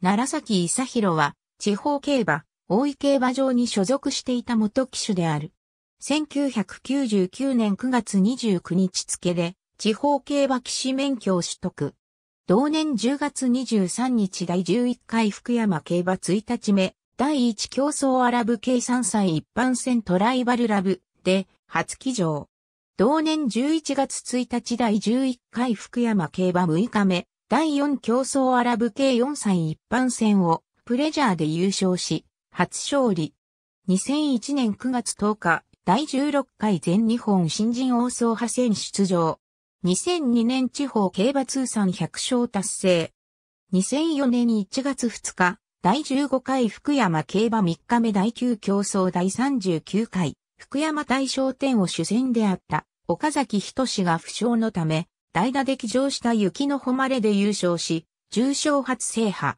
奈良崎久弘は、地方競馬、大井競馬場に所属していた元騎手である。1999年9月29日付で、地方競馬騎士免許を取得。同年10月23日第11回福山競馬1日目、第1競争アラブ計算祭一般戦トライバルラブで初騎乗。同年11月1日第11回福山競馬6日目、第4競争アラブ系4歳一般戦をプレジャーで優勝し、初勝利。2001年9月10日、第16回全日本新人王総派戦出場。2002年地方競馬通算100勝達成。2004年1月2日、第15回福山競馬3日目第9競争第39回、福山大賞典を主戦であった、岡崎仁が負傷のため、代打で騎乗した雪の誉れで優勝し、重賞初制覇。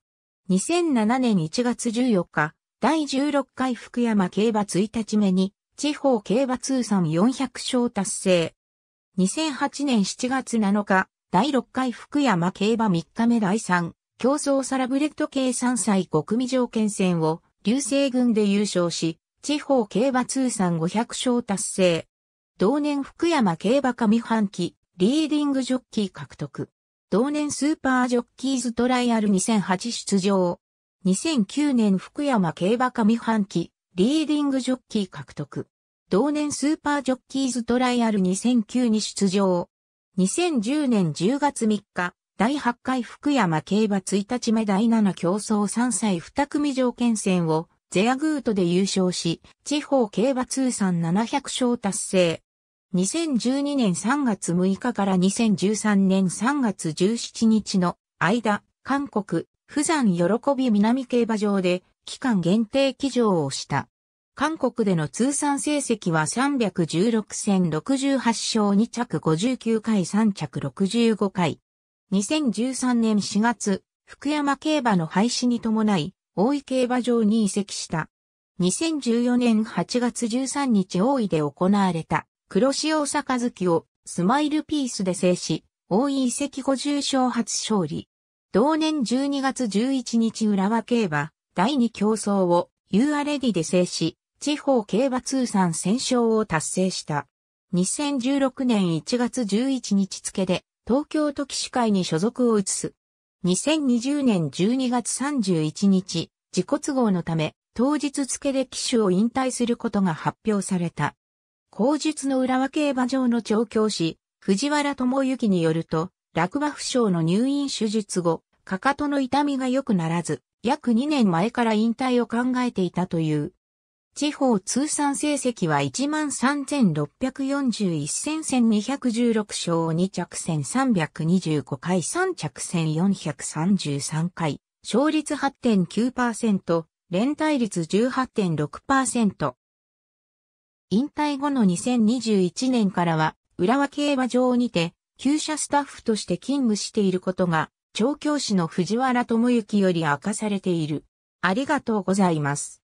2007年1月14日、第16回福山競馬1日目に、地方競馬通算400勝達成。2008年7月7日、第6回福山競馬3日目第3、競争サラブレッド系3歳5組条件戦を、流星群で優勝し、地方競馬通算500勝達成。同年福山競馬上半期、リーディングジョッキー獲得。同年スーパージョッキーズトライアル2008出場。2009年福山競馬上半期、リーディングジョッキー獲得。同年スーパージョッキーズトライアル2009に出場。2010年10月3日、第8回福山競馬1日目第7競争3歳2組条件戦をゼアグートで優勝し、地方競馬通算700勝達成。2012年3月6日から2013年3月17日の間、韓国、釜山喜び南競馬場で期間限定騎乗をした。韓国での通算成績は316戦68勝2着59回3着65回。2013年4月、福山競馬の廃止に伴い、大井競馬場に移籍した。2014年8月13日大井で行われた。黒潮坂月をスマイルピースで制し、大井遺跡50勝初勝利。同年12月11日浦和競馬第2競争を U r レディで制し、地方競馬通算戦勝を達成した。2016年1月11日付で東京都騎士会に所属を移す。2020年12月31日、自己都合のため、当日付で騎手を引退することが発表された。後述の浦和競馬場の調教師、藤原智之によると、落馬負傷の入院手術後、かかとの痛みが良くならず、約2年前から引退を考えていたという。地方通算成績は13,641戦1 216勝2着戦325回3着戦433回、勝率8.9%、連帯率18.6%、引退後の2021年からは、浦和競馬場にて、旧車スタッフとして勤務していることが、調教師の藤原智之より明かされている。ありがとうございます。